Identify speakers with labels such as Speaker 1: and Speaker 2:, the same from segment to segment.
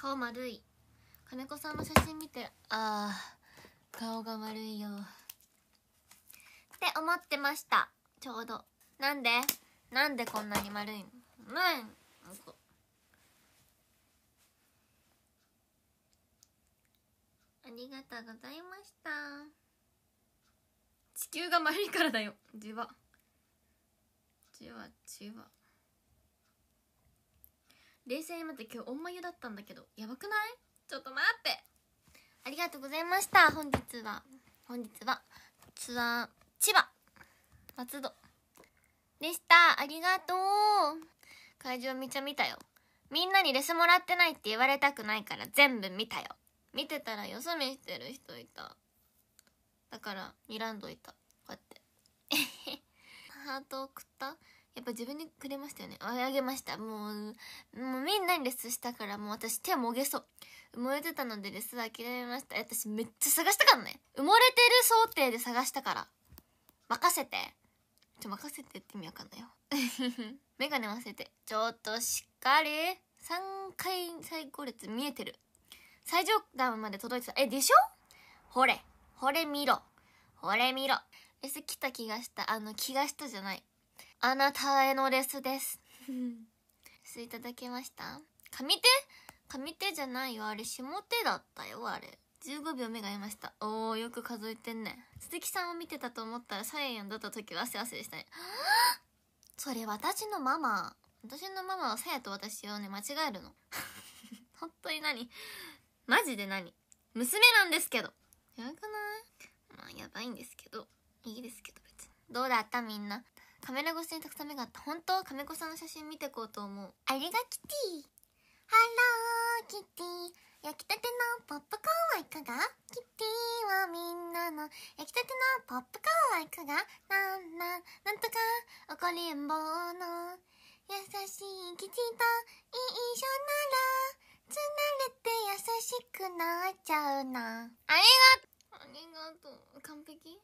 Speaker 1: 顔丸い金子さんの写真見てあー顔が丸いよって思ってましたちょうどなんでなんでこんなに丸いのうんありがとうございました地球が丸いからだよじわじわじわ冷静に待って今日おんま湯だったんだけどやばくないちょっと待ってありがとうございました本日は本日はツアー千葉松戸でしたありがとう会場めちゃ見たよみんなにレスもらってないって言われたくないから全部見たよ見てたらよそ見してる人いただから睨んどいたこうやって ハート送っやっぱ自分にくれましたよねあげましたもうもうみんなにレスしたからもう私手もげそう埋もれてたのでレス諦めました私めっちゃ探したからね埋もれてる想定で探したから任せてちょ任せてって意味わかんないよ メガネ忘れてちょっとしっかり3回最高列見えてる最上段まで届いてたえでしょほれほれ見ろほれ見ろレス来た気がしたあの気がしたじゃないあなたへのレスです。いただきました神手神手じゃないよ。あれ、下手だったよ、あれ。15秒目がいました。おー、よく数えてんね。鈴木さんを見てたと思ったら、サイエンだった時は汗汗でしたね。それ、私のママ。私のママはさやと私をね、間違えるの。本当に何マジで何娘なんですけど。やばくないまあ、やばいんですけど。いいですけど、別に。どうだったみんな。カメラ越しにたくためがあった。本当亀子さんの写真見てこうと思う。ありがキティ。ハローキティ。焼きたてのポップコーンはいかがキティはみんなの焼きたてのポップコーンはいかがなんなん、なんとか怒りんぼうの優しいキティと一緒ならつられて優しくなっちゃうな。ありがとう。ありがとう。完璧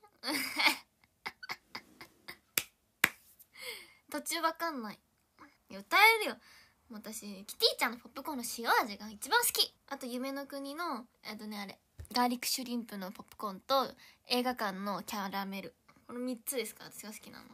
Speaker 1: 途中わかんないい歌えるよ私キティちゃんのポップコーンの塩味が一番好きあと夢の国のえっとねあれガーリックシュリンプのポップコーンと映画館のキャラメルこの3つですか私が好きなの